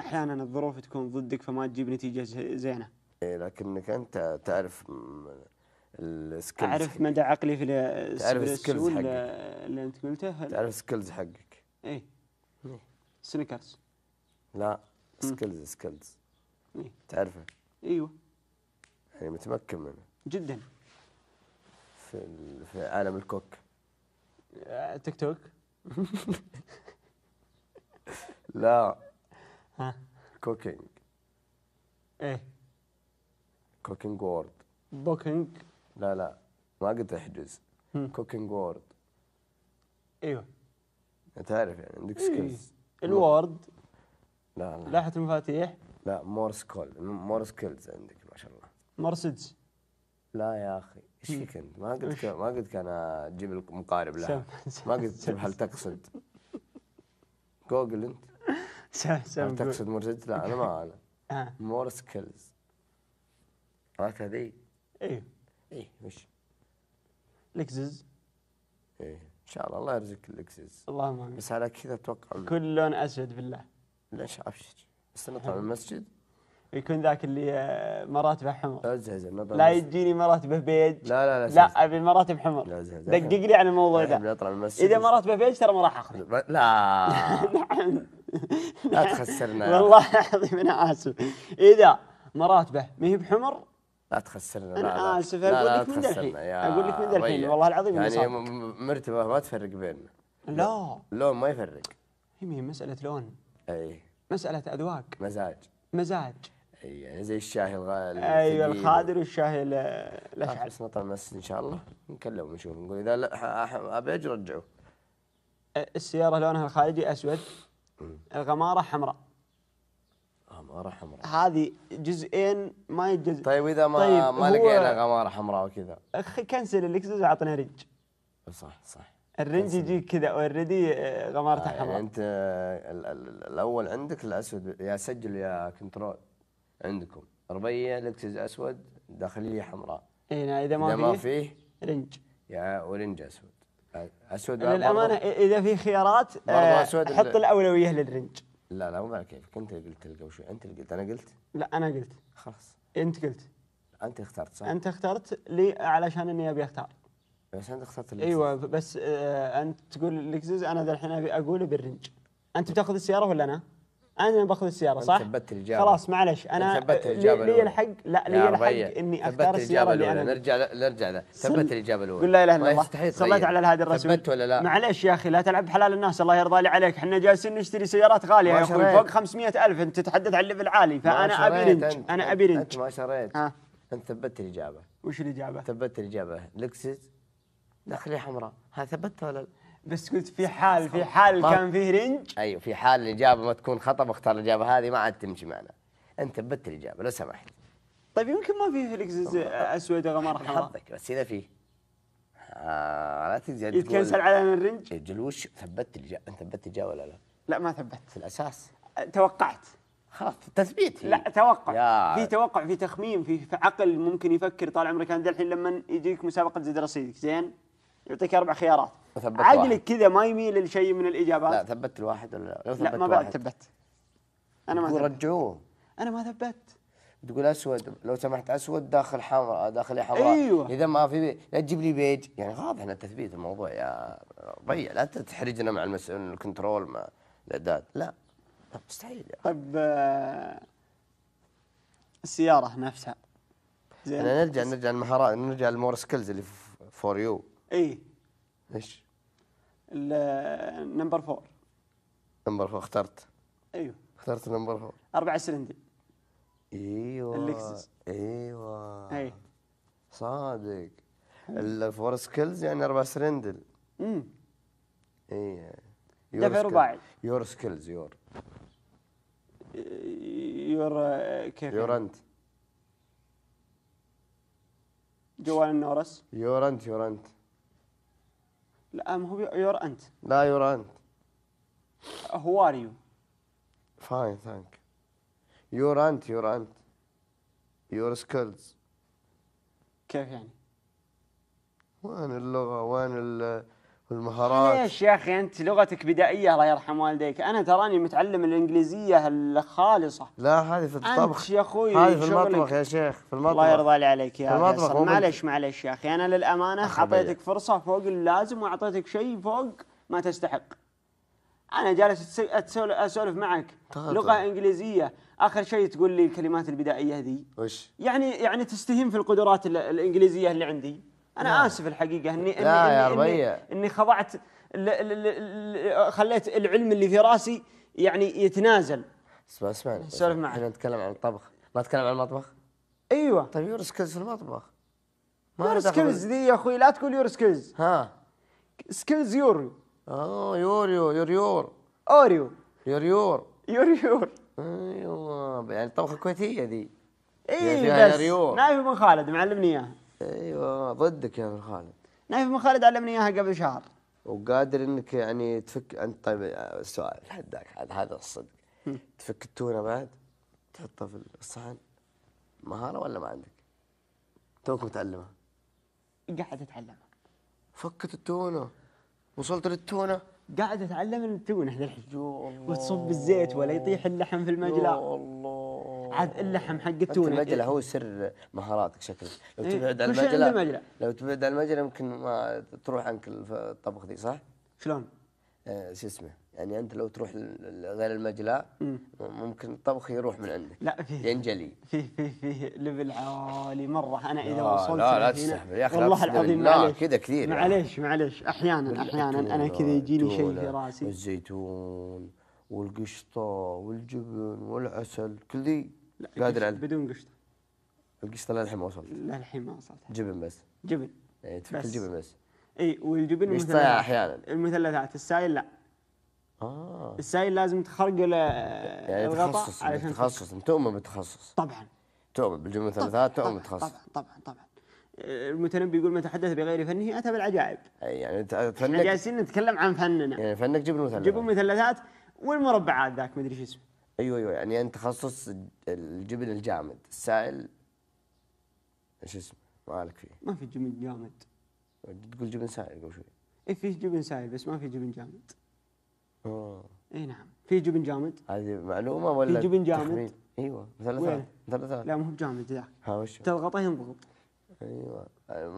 احيانا الظروف تكون ضدك فما تجيب نتيجه زينه ايه لكنك انت تعرف السكيلز اعرف مدى عقلي في تعرف السكيلز حقك اللي انت قلته تعرف السكيلز حقك اي سنيكرز إيه. لا سكيلز سكيلز إيه؟ تعرفه ايوه يعني متمكن منه جدا في في عالم الكوك آه، تيك توك لا ها كوكينج ايه كوكينج وورد بوكينج لا لا ما قلت احجز كوكينج وورد ايوه تعرف يعني عندك سكيلز إيه. الوورد لا لا لاحة المفاتيح لا مور سكول مور سكيلز عندك ما شاء الله مرسيدس لا يا اخي ايش فيك انت؟ ما قلت ما قلت انا اجيب لك مقارب لها ما قلت هل تقصد جوجل انت سام تقصد مرتد لا انا ما اعلم آه. مور سكيلز عرفت هذه؟ ايه ايه وش؟ لكزز ايه ان شاء الله الله يرزقك اللكزز اللهم امين بس على كذا اتوقع كل لون اسود بالله ليش ابشر بس نطلع من آه. المسجد يكون ذاك اللي آه، مراتبه حمر ازهز لا يجيني مراتبه بيج لا لا لا لا ابي مراتب حمر لا دقق لي عن الموضوع ده من المسجد اذا مراتبه بيج ترى ما راح اخذ لا نعم لا تخسرنا والله العظيم انا اسف اذا مراتبه ما هي بحمر لا تخسرنا انا اسف اقول لك من الحين اقول لك من الحين والله العظيم يعني مرتبه ما تفرق بيننا لا لون ما يفرق هي هي مساله لون اي مساله اذواق مزاج مزاج اي يعني زي الشاهي الغالي ايوه الخادر والشاهي الاشعر بس نطلع مس ان شاء الله نكلم ونشوف نقول اذا لا ابي رجعوا السياره لونها الخارجي اسود الغماره حمراء غماره حمراء هذه جزئين ما يجز طيب اذا ما طيب ما لقينا غماره حمراء وكذا كنسل الاكسس واعطنا رنج صح صح الرنج يجيك كذا اوريدي غمارته آه، يعني حمراء يعني انت الاول عندك الاسود يا سجل يا كنترول عندكم ربيع الاكسس اسود داخليه حمراء إيه، اذا ما, إذا ما فيه رنج يا ورنج اسود اسود للامانه يعني اذا في خيارات آه، حط الاولويه للرنج لا لا مو على كيفك انت قلت قبل شوي انت اللي قلت انا قلت لا انا قلت خلاص انت قلت انت اخترت صح انت اخترت لي علشان اني ابي اختار بس انت اخترت اللي ايوه بس آه انت تقول الاكزيز انا ذلحين الحين ابي اقوله بالرنج انت بتاخذ السياره ولا انا؟ انا باخذ السياره صح؟ ثبت الاجابه خلاص معلش انا ثبت الاجابه لي الحق لا لي الحق اني اختار السياره اللي انا نرجع نرجع له ثبت الاجابه الاولى قول لا اله الا الله صليت طيب. على هذه الرسمي ثبت ولا لا؟ معلش يا اخي لا تلعب بحلال الناس الله يرضى لي عليك احنا جالسين نشتري سيارات غاليه يا اخوي فوق 500000 انت تتحدث عن ليفل عالي فانا ابي رنج انا ابي رنج انت ما شريت ها انت ثبت الاجابه وش الاجابه؟ ثبت الاجابه لكسس داخلية حمراء ها ثبتها ولا لا؟ بس قلت في حال في حال كان فيه رنج ايوه في حال الاجابه ما تكون خطا بختار الاجابه هذه ما عاد تمشي معنا انت بت الاجابه لو سمحت طيب يمكن ما في فيليكس اسود غمار مرحبا حظك بس اذا فيه آه لا تقدر يتكنسل على الرنج يجل وش ثبتت انت ثبتت الاجابه ولا لا؟ لا ما ثبتت في الاساس أه، توقعت خلاص تثبيت لا توقع في توقع في تخمين في عقل ممكن يفكر طال عمرك انت الحين لما يجيك مسابقه زد رصيدك زين يعطيك اربع خيارات وثبت عقلك كذا ما يميل لشيء من الاجابات لا ثبت الواحد ولا لا؟ لو ثبت لا ما بعد ثبت انا ما ثبت رجعوه انا ما ثبت تقول اسود لو سمحت اسود داخل حمراء داخل حمراء ايوه اذا ما في بي... لا تجيب لي بيج يعني واضح ان تثبيت الموضوع يا ضيع لا تحرجنا مع المسؤول الكنترول مع الاعداد لا مستحيل يعني. طيب السياره نفسها زين نرجع نرجع المهارات نرجع المور سكيلز اللي فور يو اي ايش؟ النمبر فور نمبر فور اخترت ايوه اخترت نمبر فور اربع سلندي ايوه اللكسس ايوه اي أيوه. صادق الفور سكيلز يعني اربع سلندل امم اي دفع رباعي يور سكيلز يور يور كيف يور يعني؟ انت جوال النورس يور انت يور انت لا ما هو يور انت لا يور انت هو ار يو فاين ثانك يور انت يور انت يور سكيلز كيف يعني؟ وين اللغه؟ وين ال والمهارات ليش يا اخي انت لغتك بدائيه الله يرحم والديك انا تراني متعلم الانجليزيه الخالصه لا هذه في الطبخ انت يا اخوي هذه في المطبخ يا شيخ في المطبخ الله يرضى لي عليك يا المطبخ معلش معلش يا اخي انا للامانه اعطيتك فرصه فوق اللازم واعطيتك شيء فوق ما تستحق انا جالس اسولف معك طبعا. لغه انجليزيه اخر شيء تقول لي الكلمات البدائيه ذي وش يعني يعني تستهين في القدرات الانجليزيه اللي عندي انا لا. نعم. اسف الحقيقه اني اني يا اني, إني, إني خضعت ل ل ل خليت العلم اللي في راسي يعني يتنازل اسمع اسمعني سولف معك احنا نتكلم عن الطبخ ما نتكلم عن المطبخ ايوه طيب يور سكيلز في المطبخ يور سكيلز ذي يا اخوي لا تقول يور سكيلز ها سكيلز يوريو اه يور يور يور اوريو يور يور يور يور ايوه يعني الطبخه الكويتيه ذي اي بس نايف بن خالد معلمني اياها ايوه ضدك يا ابن خالد نايف بن خالد علمني اياها قبل شهر وقادر انك يعني تفك انت طيب السؤال حداك هذا هذا الصدق تفك التونه بعد تحطها في الصحن مهاره ولا ما عندك؟ توك متعلمها قاعد اتعلمها فكت التونه وصلت للتونه قاعد اتعلم التونه الحين وتصب الزيت ولا يطيح اللحم في المجلى عاد اللحم حق التونه المجلى هو سر مهاراتك شكلك لو إيه، تبعد عن المجلى لو تبعد عن المجلى يمكن ما تروح عنك الطبخ ذي صح؟ شلون؟ آه شو اسمه يعني انت لو تروح غير المجلى ممكن الطبخ يروح من عندك لا في ينجلي في في في ليفل عالي مره انا اذا وصلت لا لا تستحمل يا اخي والله العظيم معليش كذا كثير معليش معليش احيانا احيانا انا كذا يجيني شيء في راسي الزيتون والقشطه والجبن والعسل كل ذي لا قادر على بدون قشطه القشطه للحين ما وصلت للحين ما وصلت جبن بس جبن اي تفك الجبن بس اي والجبن قشطه احيانا المثلثات السائل لا اه السائل لازم تخرق يعني تخصص يعني تخصص تؤمن بالتخصص طبعا تؤمن بالجبن المثلثات تؤمن بالتخصص طبعا طبعا طبعا المتنبي يقول من تحدث بغير فنه اتى بالعجائب اي يعني فنك احنا جالسين نتكلم عن فننا يعني فنك جبن مثلثات جبن مثلثات والمربعات ذاك ما ادري شو اسمه ايوه ايوه يعني انت يعني تخصص الجبن الجامد السائل ايش اسمه مالك فيه ما في جبن جامد تقول جبن سائل قبل شوي اي في جبن سائل بس ما في جبن جامد اوه اي نعم في جبن جامد هذه معلومه ولا في جبن جامد ايوه مثلثات مثلثات لا مو بجامد ذاك ها وش تضغطه ينضغط ايوه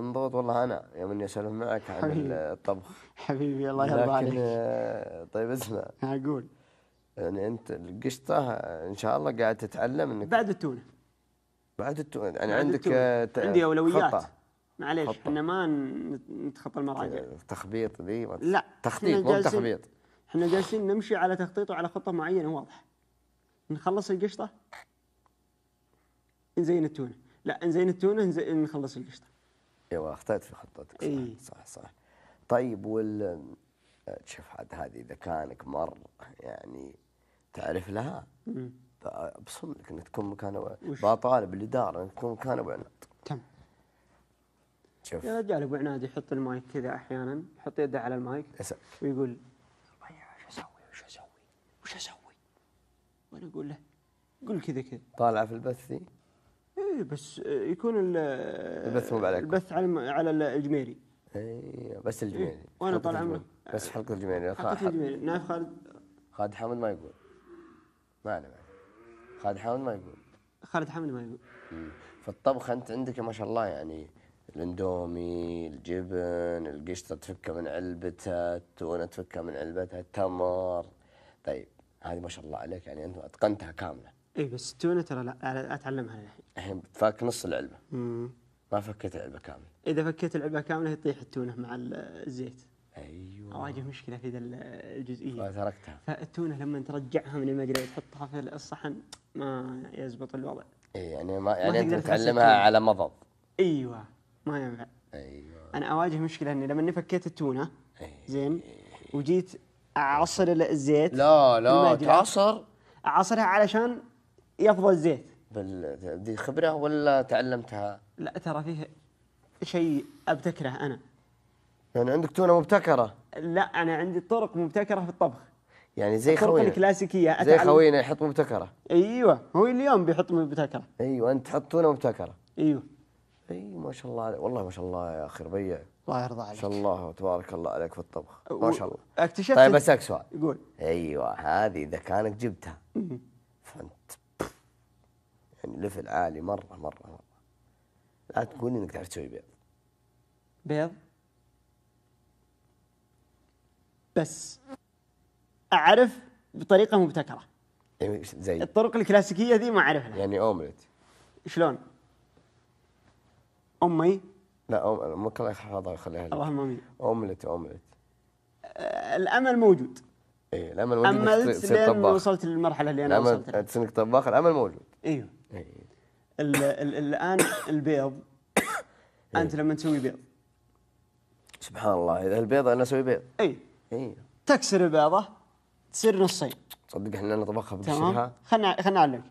منضغط والله انا يوم اني اسولف معك عن الطبخ حبيبي الله يرضى عليك آه، طيب اسمع اقول يعني انت القشطه ان شاء الله قاعد تتعلم انك بعد التونه بعد التونه يعني بعد عندك التونة. عندي اولويات خطة. معليش احنا ما نتخطى المراجع تخبيط ذي لا تخطيط مو تخبيط احنا جالسين نمشي على تخطيط وعلى خطه معينه واضحه نخلص القشطه نزين التونه لا نزين التونه نزين نخلص القشطه ايوه اخطأت في خطتك صح إيه؟ صح صح طيب وال شوف عاد هذه اذا كانك مر يعني تعرف لها ابصر لك انك تكون مكان ابو عناد بطالب الاداره انك تكون مكان ابو عناد تم شوف يا رجال ابو عناد يحط المايك كذا احيانا يحط يده على المايك أسأل. ويقول وش اسوي وش اسوي وش اسوي وانا اقول له قول كذا كذا طالعه في البث ذي اي بس يكون البث مو عليك البث على على الجميري اي بس الجميري إيه وانا طالع عمرك بس حلقه الجميري حلقه الجميري نايف خالد خالد حامد ما يقول ما أنا خالد حامد ما يقول خالد حامد ما يقول في الطبخ أنت عندك ما شاء الله يعني الاندومي الجبن القشطة تفكها من علبتها التونة تفكها من علبتها التمر طيب هذه ما شاء الله عليك يعني أنت أتقنتها كاملة اي بس التونة ترى لا أتعلمها الحين الحين بتفك نص العلبة امم ما فكيت العلبة كاملة إذا فكيت العلبة كاملة يطيح التونة مع الزيت ايوه اواجه مشكله في ذا الجزئيه تركتها فالتونه لما ترجعها من المقلي وتحطها في الصحن ما يزبط الوضع اي يعني ما يعني انت تعلمها على مضض ايوه ما ينفع ايوه انا اواجه مشكله اني لما فكيت التونه إيه. زين وجيت اعصر الزيت لا لا تعصر اعصرها علشان يفضى الزيت بال دي خبره ولا تعلمتها؟ لا ترى فيه شيء ابتكره انا يعني عندك تونه مبتكره لا انا عندي طرق مبتكره في الطبخ يعني زي الطرق الكلاسيكيه أتعلم. زي خوينا يحط مبتكره ايوه هو اليوم بيحط مبتكره ايوه انت تحط تونه مبتكره ايوه اي أيوة ما شاء الله عليك والله ما شاء الله يا اخي ربيع الله يرضى عليك ما شاء الله تبارك الله عليك في الطبخ ما شاء الله اكتشفت طيب اسالك سؤال قول ايوه هذه اذا كانك جبتها فانت يعني ليفل عالي مره مره مره لا تقول انك تعرف تسوي بيض بيض؟ بس اعرف بطريقه مبتكره يعني زي الطرق الكلاسيكيه ذي ما اعرفها يعني اومليت شلون؟ امي لا أم... امك الله يحفظها ويخليها اللهم امين اومليت اومليت آه، الامل موجود اي الامل موجود أمل لين وصلت للمرحله اللي انا وصلت لها تصير طباخ الامل موجود ايوه أي. الان البيض انت لما تسوي بيض سبحان الله اذا البيض انا اسوي بيض اي إيه. تكسر البيضه تصير نصين تصدق احنا نطبخها تمام خلنا خلنا اعلمك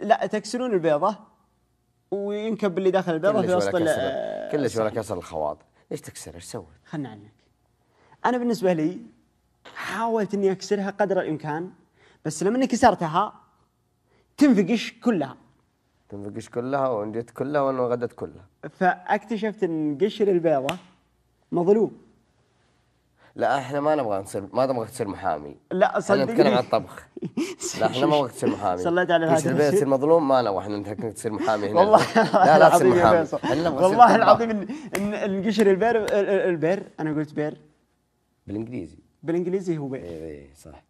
لا تكسرون البيضه وينكب اللي داخل البيضه في وسط ال- كلش ولا كسر الخواط ايش تكسر ايش سويت؟ خلنا اعلمك انا بالنسبه لي حاولت اني اكسرها قدر الامكان بس لما اني كسرتها تنفقش كلها تنفقش كلها وانجت كلها وانغدت كلها فاكتشفت ان قشر البيضه مظلوم لا احنا ما نبغى نصير ما نبغى تصير محامي لا صدقني نتكلم عن الطبخ لا احنا ما نبغى تصير محامي صليت على هذا البيت مظلوم ما نبغى احنا نتكلم تصير محامي هنا والله لا لا تصير محامي والله العظيم القشر البير البير انا قلت بير بالانجليزي بالانجليزي هو بير اي إيه، صح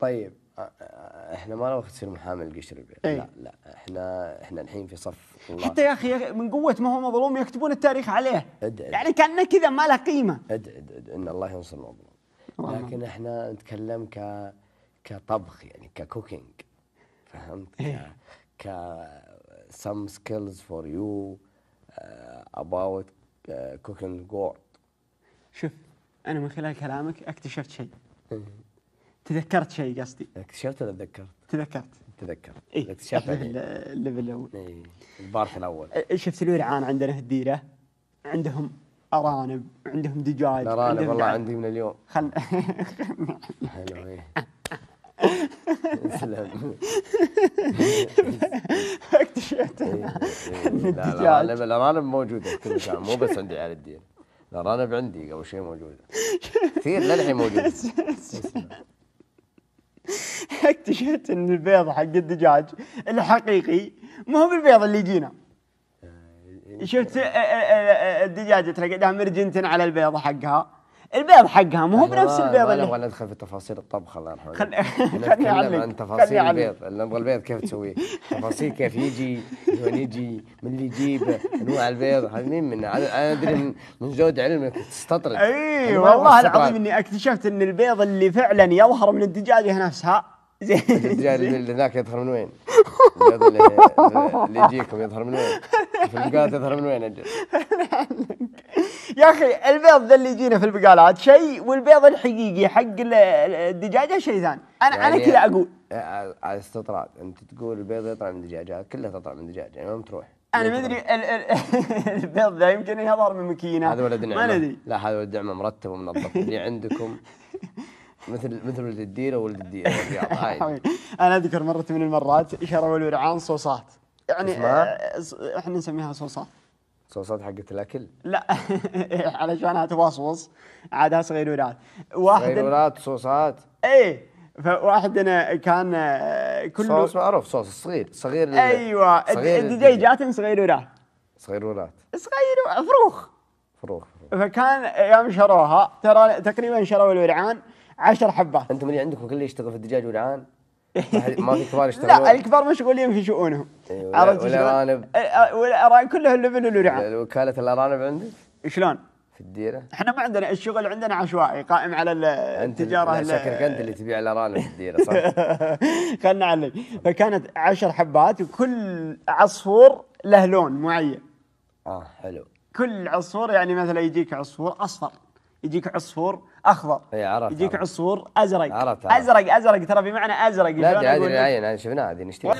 طيب احنا ما نبغى تصير محامي القشر البيض أيه؟ لا لا احنا احنا الحين في صف الله. حتى يا اخي من قوه ما هو مظلوم يكتبون التاريخ عليه أد أد يعني كانه كذا ما له قيمه أد أد أد ان الله ينصر المظلوم لكن احنا نتكلم ك كطبخ يعني ككوكينج فهمت؟ أيه. ك سم سكيلز فور يو اباوت كوكينج جورد شوف انا من خلال كلامك اكتشفت شيء إيه. تذكرت شيء قصدي اكتشفت ولا تذكرت؟ تذكرت تذكرت إيه؟ اكتشفت الليفل الاول إيه؟ البارت الاول إيه، شفت الورعان عندنا في الديره عندهم ارانب عندهم دجاج ارانب والله عندي من اليوم خل حلو ايه اسلم اكتشفت إيه، إيه، لا الارانب موجوده في كل مكان مو بس عندي على الدين الارانب عندي قبل شيء موجوده كثير للحين موجوده اكتشفت ان البيض حق الدجاج الحقيقي ما هو بالبيض اللي يجينا آه، شفت آه، آه، الدجاجه تلاقي مرجنتن على البيض حقها البيض حقها مو هو بنفس البيض اللي نبغى ندخل في تفاصيل الطبخ الله يرحمه خليني اعلق عن تفاصيل البيض نبغى البيض كيف تسويه تفاصيل كيف يجي وين يجي من اللي يجيبه انواع البيض هذا مين منا انا ادري من, من زود علمك تستطرد اي والله العظيم اني اكتشفت ان البيض اللي فعلا يظهر من الدجاجه نفسها اللي هناك يظهر من وين؟ اللي يجيكم يظهر من وين؟ في البقالات يظهر من وين اجل؟ يا اخي البيض ذا اللي يجينا في البقالات شيء والبيض الحقيقي حق الدجاجه شيء ثاني انا يعني انا كذا اقول على استطراد انت تقول البيض يطلع من دجاجه كلها تطلع من دجاجه يعني ما تروح انا ما ادري البيض ذا يمكن يظهر من ماكينه هذا ولد نعمه ما ندري لا هذا ولد نعمه مرتب ومنظف اللي عندكم مثل مثل ولد الديره ولد الديره انا اذكر مره من المرات شروا الورعان صوصات يعني آه، احنا نسميها صوصات صوصات حقت الاكل؟ لا علشانها توصوص عادها صغيرورات واحد صغيرورات صوصات ايه فواحدنا كان آه، كله صوص معروف صوص صغير صغير ايوه الدجاجات صغيرورات صغيرورات صغير فروخ فروخ فكان يوم شروها ترى تقريبا شروا الورعان 10 حبات انتم اللي عندكم اللي يشتغل في الدجاج والعان ما في كبار يشتغلون لا الكبار مشغولين في شؤونهم إيه، عرفت والارانب إيه، آه، والارانب كلها اللبن والرعاء وكاله الارانب عندك؟ شلون؟ في الديره؟ احنا ما عندنا الشغل عندنا عشوائي قائم على التجاره انت شكلك انت اللي تبيع الارانب في الديره صح؟ خلنا عليك فكانت عشر حبات وكل عصفور له لون معين اه حلو كل عصفور يعني مثلا يجيك عصفور اصفر يجيك عصفور اخضر اي عرفت يجيك عرفت عصفور ازرق عرفت عرفت ازرق ازرق ترى بمعنى ازرق لا عادي عادي عين شفناه هذه نشتري